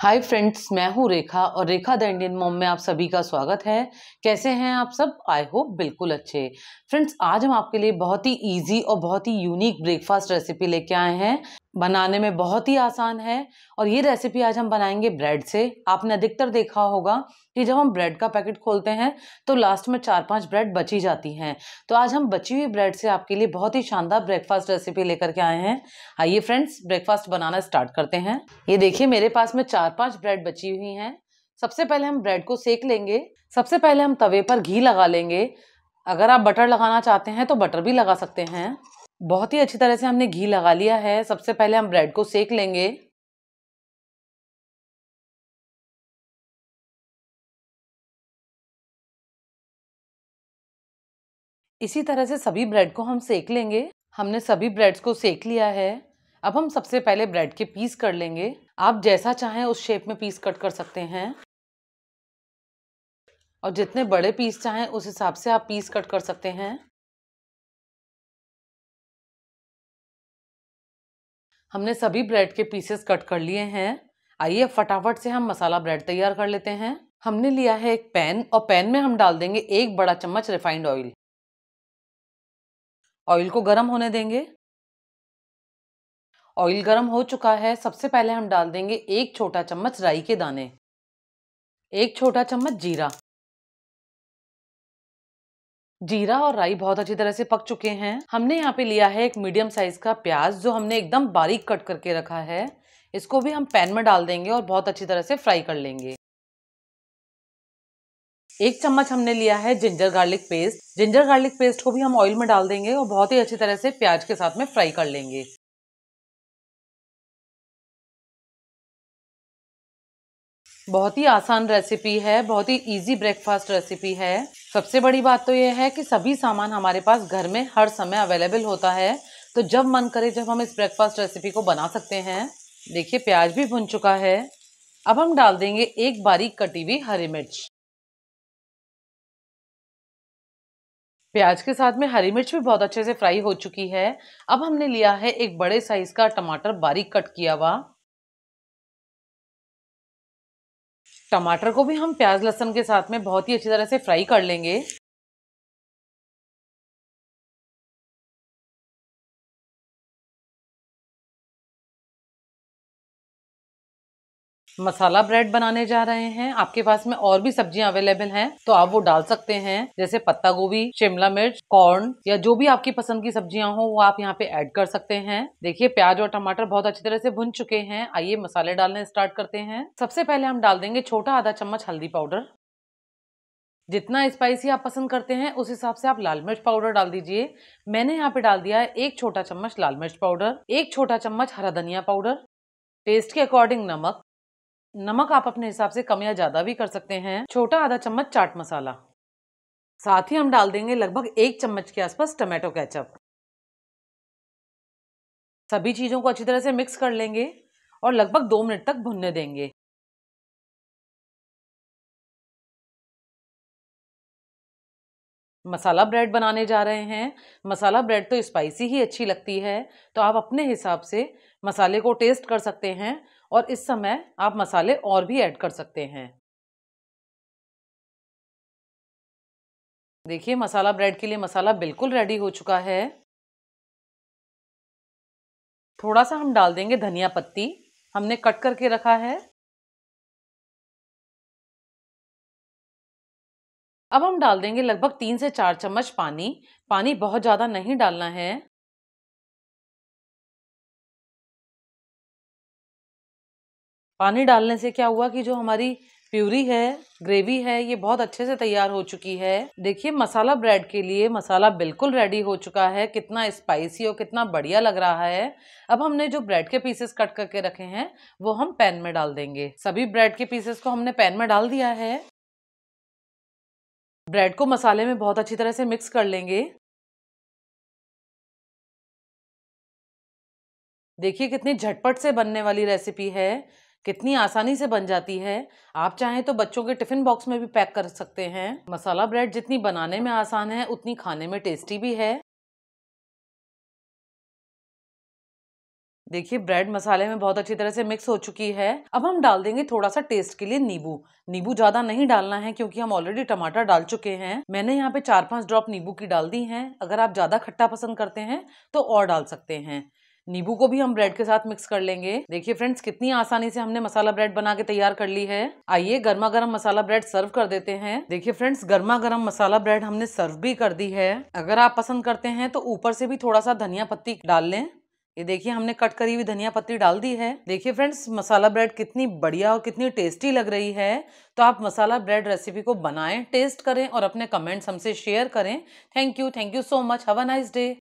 hi friends मैं हूँ रेखा और रेखा द इंडियन मॉम में आप सभी का स्वागत है कैसे हैं आप सब आई होप बिल्कुल अच्छे फ्रेंड्स आज हम आपके लिए बहुत ही इजी और बहुत ही यूनिक ब्रेकफास्ट रेसिपी लेके आए हैं बनाने में बहुत ही आसान है और ये रेसिपी आज हम बनाएंगे ब्रेड से आपने अधिकतर देखा होगा कि जब हम ब्रेड का पैकेट खोलते हैं तो लास्ट में चार पांच ब्रेड बची जाती हैं तो आज हम बची हुई ब्रेड से आपके लिए बहुत ही शानदार ब्रेकफास्ट रेसिपी लेकर के आए हैं आइए फ्रेंड्स ब्रेकफास्ट बनाना स्टार्ट करते हैं ये देखिए मेरे पास में चार पाँच ब्रेड बची हुई हैं सबसे पहले हम ब्रेड को सेक लेंगे सबसे पहले हम तवे पर घी लगा लेंगे अगर आप बटर लगाना चाहते हैं तो बटर भी लगा सकते हैं बहुत ही अच्छी तरह से हमने घी लगा लिया है सबसे पहले हम ब्रेड को सेक लेंगे इसी तरह से सभी ब्रेड को हम सेक लेंगे हमने सभी ब्रेड्स को सेक लिया है अब हम सबसे पहले ब्रेड के पीस कर लेंगे आप जैसा चाहें उस शेप में पीस कट कर सकते हैं और जितने बड़े पीस चाहें उस हिसाब से आप पीस कट कर सकते हैं हमने सभी ब्रेड के पीसेस कट कर लिए हैं आइए फटाफट से हम मसाला ब्रेड तैयार कर लेते हैं हमने लिया है एक पैन और पैन में हम डाल देंगे एक बड़ा चम्मच रिफाइंड ऑयल ऑयल को गर्म होने देंगे ऑयल गर्म हो चुका है सबसे पहले हम डाल देंगे एक छोटा चम्मच राई के दाने एक छोटा चम्मच जीरा जीरा और राई बहुत अच्छी तरह से पक चुके हैं हमने यहाँ पे लिया है एक मीडियम साइज का प्याज जो हमने एकदम बारीक कट करके रखा है इसको भी हम पैन में डाल देंगे और बहुत अच्छी तरह से फ्राई कर लेंगे एक चम्मच हमने लिया है ginger garlic paste ginger garlic paste को भी हम ऑयल में डाल देंगे और बहुत ही अच्छी तरह से प्याज के साथ में फ्राई कर लेंगे बहुत ही आसान रेसिपी है बहुत ही इजी ब्रेकफास्ट रेसिपी है सबसे बड़ी बात तो यह है कि सभी सामान हमारे पास घर में हर समय अवेलेबल होता है तो जब मन करे जब हम इस ब्रेकफास्ट रेसिपी को बना सकते हैं देखिए प्याज भी भुन चुका है अब हम डाल देंगे एक बारीक कटी हुई हरी मिर्च प्याज के साथ में हरी मिर्च भी बहुत अच्छे से फ्राई हो चुकी है अब हमने लिया है एक बड़े साइज का टमाटर बारीक कट किया हुआ टमाटर को भी हम प्याज लहसन के साथ में बहुत ही अच्छी तरह से फ्राई कर लेंगे मसाला ब्रेड बनाने जा रहे हैं आपके पास में और भी सब्जियां अवेलेबल हैं तो आप वो डाल सकते हैं जैसे पत्ता गोभी शिमला मिर्च कॉर्न या जो भी आपकी पसंद की सब्जियां हो वो आप यहाँ पे ऐड कर सकते हैं देखिए प्याज और टमाटर बहुत अच्छी तरह से भुन चुके हैं आइए मसाले डालने स्टार्ट करते हैं सबसे पहले हम डाल देंगे छोटा आधा चम्मच हल्दी पाउडर जितना स्पाइसी आप पसंद करते हैं उस हिसाब से आप लाल मिर्च पाउडर डाल दीजिए मैंने यहाँ पे डाल दिया है एक छोटा चम्मच लाल मिर्च पाउडर एक छोटा चम्मच हरा धनिया पाउडर टेस्ट के अकॉर्डिंग नमक नमक आप अपने हिसाब से कम या ज़्यादा भी कर सकते हैं छोटा आधा चम्मच चाट मसाला साथ ही हम डाल देंगे लगभग एक चम्मच के आसपास टमाटो केचप सभी चीज़ों को अच्छी तरह से मिक्स कर लेंगे और लगभग दो मिनट तक भुनने देंगे मसाला ब्रेड बनाने जा रहे हैं मसाला ब्रेड तो स्पाइसी ही अच्छी लगती है तो आप अपने हिसाब से मसाले को टेस्ट कर सकते हैं और इस समय आप मसाले और भी ऐड कर सकते हैं देखिए मसाला ब्रेड के लिए मसाला बिल्कुल रेडी हो चुका है थोड़ा सा हम डाल देंगे धनिया पत्ती हमने कट करके रखा है अब हम डाल देंगे लगभग तीन से चार चम्मच पानी पानी बहुत ज़्यादा नहीं डालना है पानी डालने से क्या हुआ कि जो हमारी प्यूरी है ग्रेवी है ये बहुत अच्छे से तैयार हो चुकी है देखिए मसाला ब्रेड के लिए मसाला बिल्कुल रेडी हो चुका है कितना स्पाइसी और कितना बढ़िया लग रहा है अब हमने जो ब्रेड के पीसेस कट करके रखे हैं वो हम पैन में डाल देंगे सभी ब्रेड के पीसेस को हमने पैन में डाल दिया है ब्रेड को मसाले में बहुत अच्छी तरह से मिक्स कर लेंगे देखिए कितनी झटपट से बनने वाली रेसिपी है कितनी आसानी से बन जाती है आप चाहें तो बच्चों के टिफ़िन बॉक्स में भी पैक कर सकते हैं मसाला ब्रेड जितनी बनाने में आसान है उतनी खाने में टेस्टी भी है देखिए ब्रेड मसाले में बहुत अच्छी तरह से मिक्स हो चुकी है अब हम डाल देंगे थोड़ा सा टेस्ट के लिए नींबू नींबू ज्यादा नहीं डालना है क्योंकि हम ऑलरेडी टमाटर डाल चुके हैं मैंने यहाँ पे चार पांच ड्रॉप नींबू की डाल दी है अगर आप ज्यादा खट्टा पसंद करते हैं तो और डाल सकते हैं नींबू को भी हम ब्रेड के साथ मिक्स कर लेंगे देखिए फ्रेंड्स कितनी आसानी से हमने मसाला ब्रेड बना के तैयार कर ली है आइए गर्मा गर्म मसाला ब्रेड सर्व कर देते हैं देखिए फ्रेंड्स गर्मा गर्म मसाला ब्रेड हमने सर्व भी कर दी है अगर आप पसंद करते हैं तो ऊपर से भी थोड़ा सा धनिया पत्ती डाल लें ये देखिए हमने कट करी हुई धनिया पत्ती डाल दी है देखिए फ्रेंड्स मसाला ब्रेड कितनी बढ़िया और कितनी टेस्टी लग रही है तो आप मसाला ब्रेड रेसिपी को बनाएं टेस्ट करें और अपने कमेंट्स हमसे शेयर करें thank you thank you so much have a nice day